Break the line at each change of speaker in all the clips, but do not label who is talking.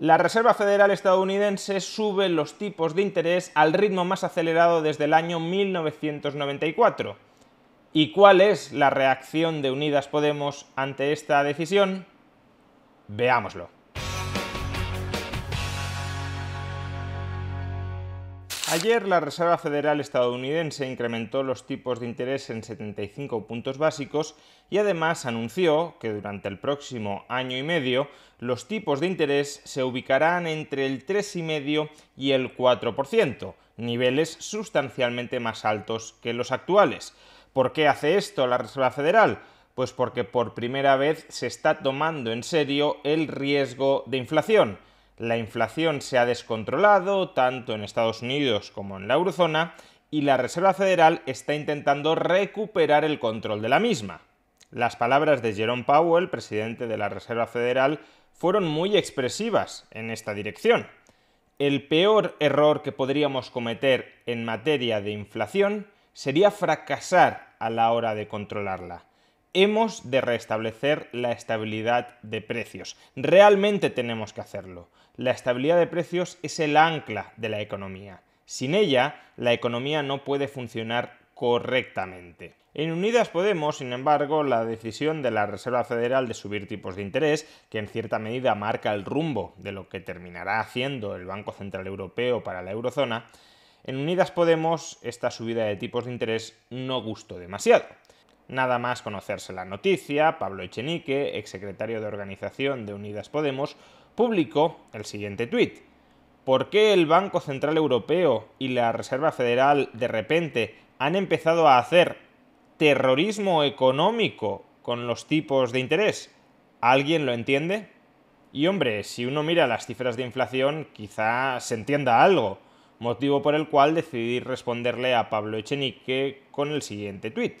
La Reserva Federal estadounidense sube los tipos de interés al ritmo más acelerado desde el año 1994. ¿Y cuál es la reacción de Unidas Podemos ante esta decisión? Veámoslo. Ayer la Reserva Federal estadounidense incrementó los tipos de interés en 75 puntos básicos y además anunció que durante el próximo año y medio los tipos de interés se ubicarán entre el 3,5 y el 4%, niveles sustancialmente más altos que los actuales. ¿Por qué hace esto la Reserva Federal? Pues porque por primera vez se está tomando en serio el riesgo de inflación la inflación se ha descontrolado tanto en Estados Unidos como en la eurozona y la Reserva Federal está intentando recuperar el control de la misma. Las palabras de Jerome Powell, presidente de la Reserva Federal, fueron muy expresivas en esta dirección. El peor error que podríamos cometer en materia de inflación sería fracasar a la hora de controlarla hemos de restablecer la estabilidad de precios. Realmente tenemos que hacerlo. La estabilidad de precios es el ancla de la economía. Sin ella, la economía no puede funcionar correctamente. En Unidas Podemos, sin embargo, la decisión de la Reserva Federal de subir tipos de interés, que en cierta medida marca el rumbo de lo que terminará haciendo el Banco Central Europeo para la eurozona, en Unidas Podemos esta subida de tipos de interés no gustó demasiado. Nada más conocerse la noticia, Pablo Echenique, exsecretario de Organización de Unidas Podemos, publicó el siguiente tuit. ¿Por qué el Banco Central Europeo y la Reserva Federal de repente han empezado a hacer terrorismo económico con los tipos de interés? ¿Alguien lo entiende? Y hombre, si uno mira las cifras de inflación, quizá se entienda algo, motivo por el cual decidí responderle a Pablo Echenique con el siguiente tuit.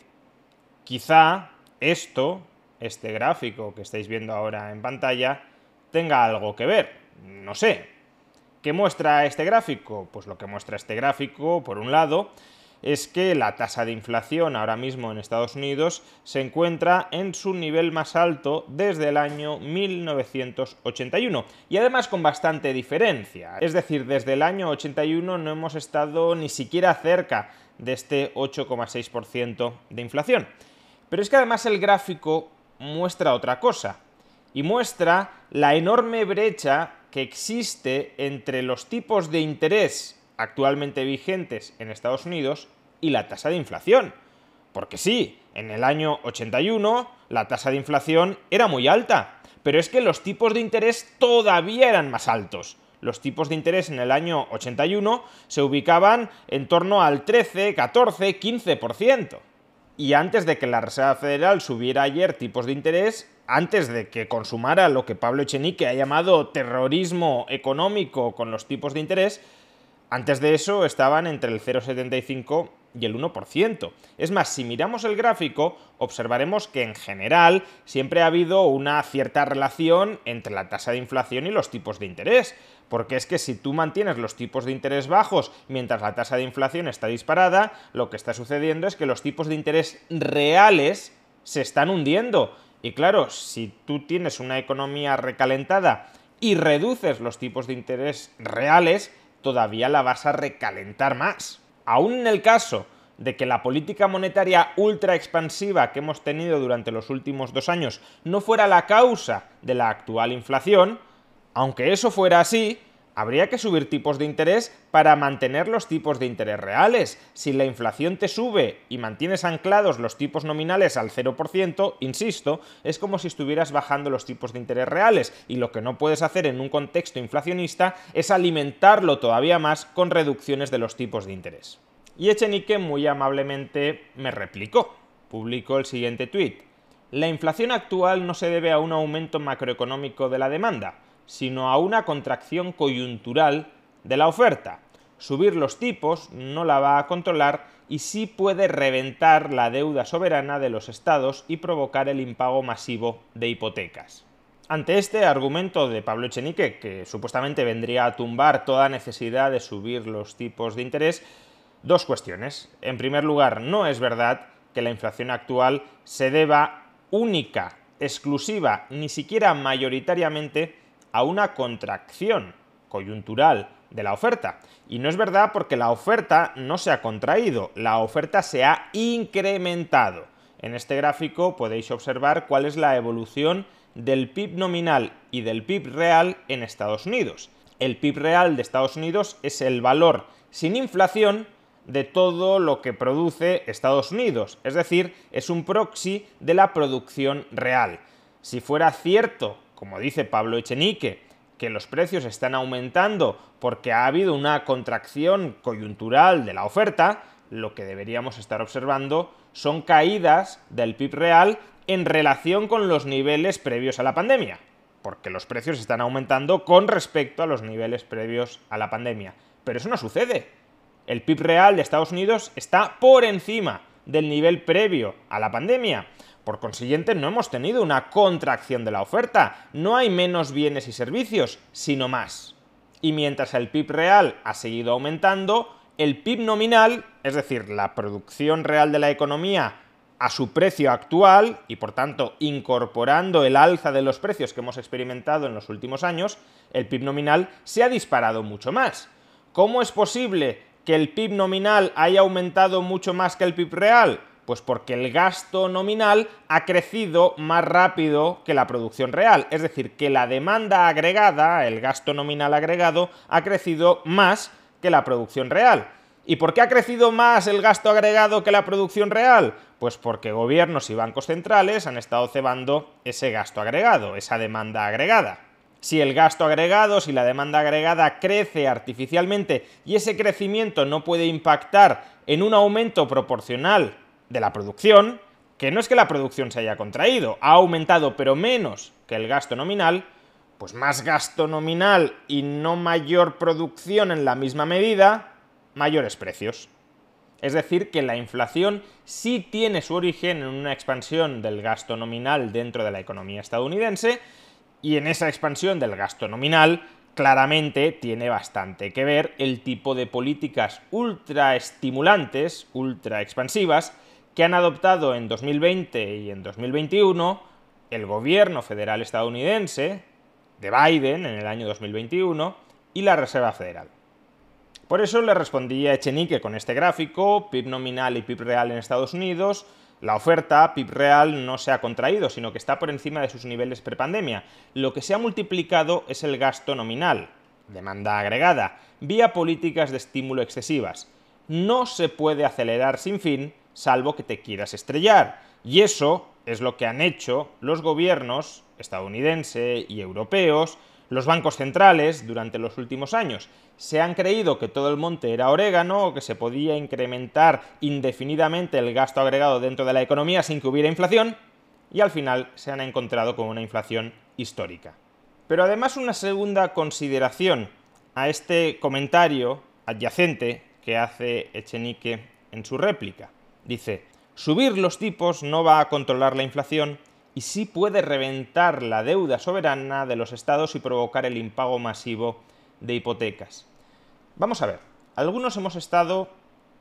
Quizá esto, este gráfico que estáis viendo ahora en pantalla, tenga algo que ver, no sé. ¿Qué muestra este gráfico? Pues lo que muestra este gráfico, por un lado, es que la tasa de inflación ahora mismo en Estados Unidos se encuentra en su nivel más alto desde el año 1981 y además con bastante diferencia. Es decir, desde el año 81 no hemos estado ni siquiera cerca de este 8,6% de inflación. Pero es que además el gráfico muestra otra cosa, y muestra la enorme brecha que existe entre los tipos de interés actualmente vigentes en Estados Unidos y la tasa de inflación. Porque sí, en el año 81 la tasa de inflación era muy alta, pero es que los tipos de interés todavía eran más altos. Los tipos de interés en el año 81 se ubicaban en torno al 13, 14, 15% y antes de que la Reserva Federal subiera ayer tipos de interés, antes de que consumara lo que Pablo Echenique ha llamado terrorismo económico con los tipos de interés, antes de eso estaban entre el 0,75 y el 1%. Es más, si miramos el gráfico, observaremos que en general siempre ha habido una cierta relación entre la tasa de inflación y los tipos de interés. Porque es que si tú mantienes los tipos de interés bajos mientras la tasa de inflación está disparada, lo que está sucediendo es que los tipos de interés reales se están hundiendo. Y claro, si tú tienes una economía recalentada y reduces los tipos de interés reales, todavía la vas a recalentar más. Aún en el caso de que la política monetaria ultra expansiva que hemos tenido durante los últimos dos años no fuera la causa de la actual inflación, aunque eso fuera así, habría que subir tipos de interés para mantener los tipos de interés reales. Si la inflación te sube y mantienes anclados los tipos nominales al 0%, insisto, es como si estuvieras bajando los tipos de interés reales y lo que no puedes hacer en un contexto inflacionista es alimentarlo todavía más con reducciones de los tipos de interés. Y Echenique muy amablemente me replicó. Publicó el siguiente tuit. La inflación actual no se debe a un aumento macroeconómico de la demanda, sino a una contracción coyuntural de la oferta. Subir los tipos no la va a controlar y sí puede reventar la deuda soberana de los estados y provocar el impago masivo de hipotecas. Ante este argumento de Pablo Echenique, que supuestamente vendría a tumbar toda necesidad de subir los tipos de interés, dos cuestiones. En primer lugar, no es verdad que la inflación actual se deba única, exclusiva, ni siquiera mayoritariamente a una contracción coyuntural de la oferta. Y no es verdad porque la oferta no se ha contraído, la oferta se ha incrementado. En este gráfico podéis observar cuál es la evolución del PIB nominal y del PIB real en Estados Unidos. El PIB real de Estados Unidos es el valor sin inflación de todo lo que produce Estados Unidos, es decir, es un proxy de la producción real. Si fuera cierto como dice Pablo Echenique, que los precios están aumentando porque ha habido una contracción coyuntural de la oferta, lo que deberíamos estar observando son caídas del PIB real en relación con los niveles previos a la pandemia, porque los precios están aumentando con respecto a los niveles previos a la pandemia. Pero eso no sucede. El PIB real de Estados Unidos está por encima del nivel previo a la pandemia por consiguiente, no hemos tenido una contracción de la oferta, no hay menos bienes y servicios, sino más. Y mientras el PIB real ha seguido aumentando, el PIB nominal, es decir, la producción real de la economía a su precio actual y por tanto incorporando el alza de los precios que hemos experimentado en los últimos años, el PIB nominal se ha disparado mucho más. ¿Cómo es posible que el PIB nominal haya aumentado mucho más que el PIB real? Pues porque el gasto nominal ha crecido más rápido que la producción real. Es decir, que la demanda agregada, el gasto nominal agregado, ha crecido más que la producción real. ¿Y por qué ha crecido más el gasto agregado que la producción real? Pues porque gobiernos y bancos centrales han estado cebando ese gasto agregado, esa demanda agregada. Si el gasto agregado, si la demanda agregada crece artificialmente y ese crecimiento no puede impactar en un aumento proporcional de la producción, que no es que la producción se haya contraído, ha aumentado pero menos que el gasto nominal, pues más gasto nominal y no mayor producción en la misma medida, mayores precios. Es decir, que la inflación sí tiene su origen en una expansión del gasto nominal dentro de la economía estadounidense y en esa expansión del gasto nominal claramente tiene bastante que ver el tipo de políticas ultra estimulantes, ultra expansivas, que han adoptado en 2020 y en 2021 el gobierno federal estadounidense de Biden en el año 2021 y la Reserva Federal. Por eso le respondía Echenique con este gráfico, PIB nominal y PIB real en Estados Unidos, la oferta PIB real no se ha contraído, sino que está por encima de sus niveles prepandemia. Lo que se ha multiplicado es el gasto nominal, demanda agregada, vía políticas de estímulo excesivas. No se puede acelerar sin fin salvo que te quieras estrellar. Y eso es lo que han hecho los gobiernos estadounidense y europeos, los bancos centrales durante los últimos años. Se han creído que todo el monte era orégano o que se podía incrementar indefinidamente el gasto agregado dentro de la economía sin que hubiera inflación y al final se han encontrado con una inflación histórica. Pero además una segunda consideración a este comentario adyacente que hace Echenique en su réplica. Dice, subir los tipos no va a controlar la inflación y sí puede reventar la deuda soberana de los estados y provocar el impago masivo de hipotecas. Vamos a ver, algunos hemos estado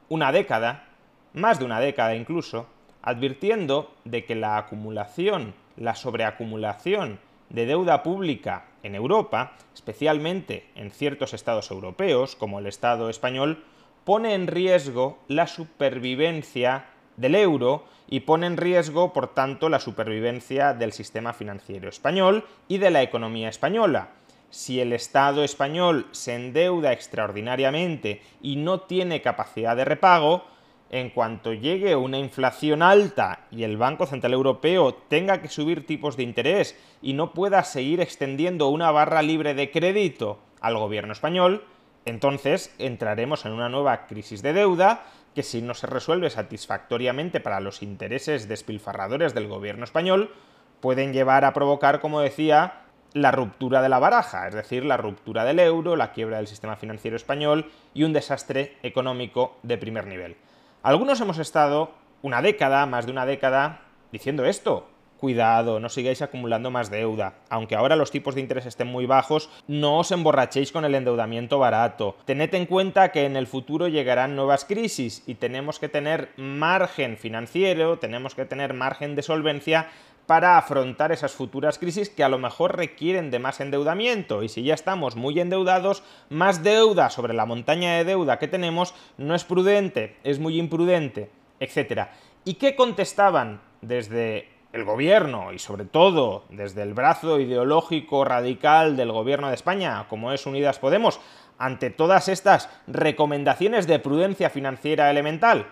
una década, más de una década incluso, advirtiendo de que la acumulación, la sobreacumulación de deuda pública en Europa, especialmente en ciertos estados europeos como el Estado español, pone en riesgo la supervivencia del euro y pone en riesgo, por tanto, la supervivencia del sistema financiero español y de la economía española. Si el Estado español se endeuda extraordinariamente y no tiene capacidad de repago, en cuanto llegue una inflación alta y el Banco Central Europeo tenga que subir tipos de interés y no pueda seguir extendiendo una barra libre de crédito al gobierno español, entonces entraremos en una nueva crisis de deuda que si no se resuelve satisfactoriamente para los intereses despilfarradores del gobierno español, pueden llevar a provocar, como decía, la ruptura de la baraja, es decir, la ruptura del euro, la quiebra del sistema financiero español y un desastre económico de primer nivel. Algunos hemos estado una década, más de una década, diciendo esto, cuidado, no sigáis acumulando más deuda. Aunque ahora los tipos de interés estén muy bajos, no os emborrachéis con el endeudamiento barato. Tened en cuenta que en el futuro llegarán nuevas crisis y tenemos que tener margen financiero, tenemos que tener margen de solvencia para afrontar esas futuras crisis que a lo mejor requieren de más endeudamiento. Y si ya estamos muy endeudados, más deuda sobre la montaña de deuda que tenemos no es prudente, es muy imprudente, etc. ¿Y qué contestaban desde el gobierno y sobre todo desde el brazo ideológico radical del gobierno de España, como es Unidas Podemos, ante todas estas recomendaciones de prudencia financiera elemental?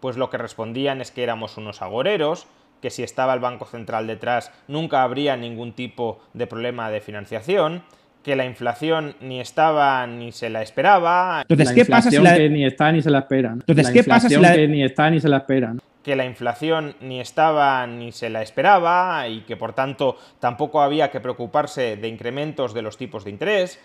Pues lo que respondían es que éramos unos agoreros, que si estaba el Banco Central detrás nunca habría ningún tipo de problema de financiación, que la inflación ni estaba ni se la esperaba. Entonces, ¿qué pasa si la... ni está ni se la esperan? Entonces, ¿qué pasa si la... ni está ni se la esperan? que la inflación ni estaba ni se la esperaba y que por tanto tampoco había que preocuparse de incrementos de los tipos de interés,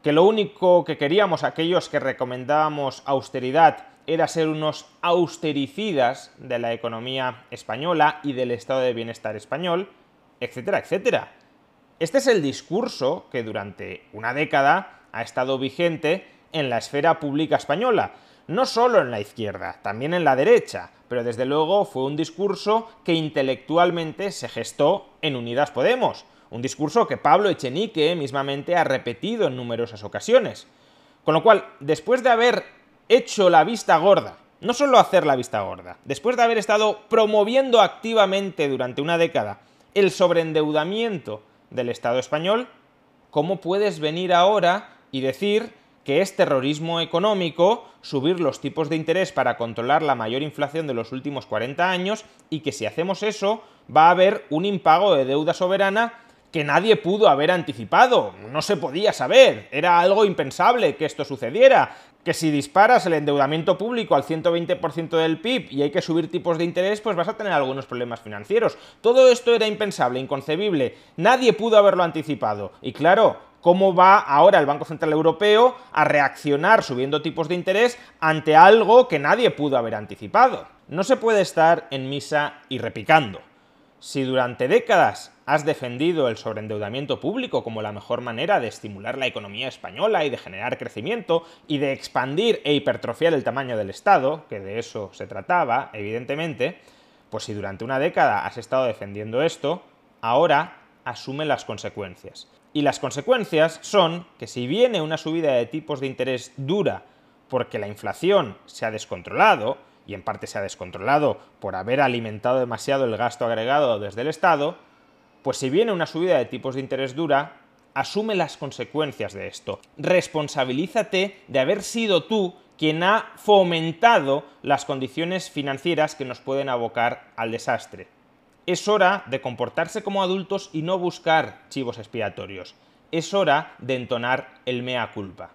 que lo único que queríamos aquellos que recomendábamos austeridad era ser unos austericidas de la economía española y del estado de bienestar español, etcétera, etcétera. Este es el discurso que durante una década ha estado vigente en la esfera pública española, no solo en la izquierda, también en la derecha, pero desde luego fue un discurso que intelectualmente se gestó en Unidas Podemos, un discurso que Pablo Echenique mismamente ha repetido en numerosas ocasiones. Con lo cual, después de haber hecho la vista gorda, no solo hacer la vista gorda, después de haber estado promoviendo activamente durante una década el sobreendeudamiento del Estado español, ¿cómo puedes venir ahora y decir que es terrorismo económico subir los tipos de interés para controlar la mayor inflación de los últimos 40 años y que si hacemos eso va a haber un impago de deuda soberana que nadie pudo haber anticipado, no se podía saber, era algo impensable que esto sucediera, que si disparas el endeudamiento público al 120% del PIB y hay que subir tipos de interés, pues vas a tener algunos problemas financieros. Todo esto era impensable, inconcebible, nadie pudo haberlo anticipado. Y claro, cómo va ahora el Banco Central Europeo a reaccionar subiendo tipos de interés ante algo que nadie pudo haber anticipado. No se puede estar en misa y repicando. Si durante décadas has defendido el sobreendeudamiento público como la mejor manera de estimular la economía española y de generar crecimiento y de expandir e hipertrofiar el tamaño del Estado, que de eso se trataba, evidentemente, pues si durante una década has estado defendiendo esto, ahora asume las consecuencias. Y las consecuencias son que si viene una subida de tipos de interés dura porque la inflación se ha descontrolado, y en parte se ha descontrolado por haber alimentado demasiado el gasto agregado desde el Estado, pues si viene una subida de tipos de interés dura, asume las consecuencias de esto. Responsabilízate de haber sido tú quien ha fomentado las condiciones financieras que nos pueden abocar al desastre. Es hora de comportarse como adultos y no buscar chivos expiatorios. Es hora de entonar el mea culpa.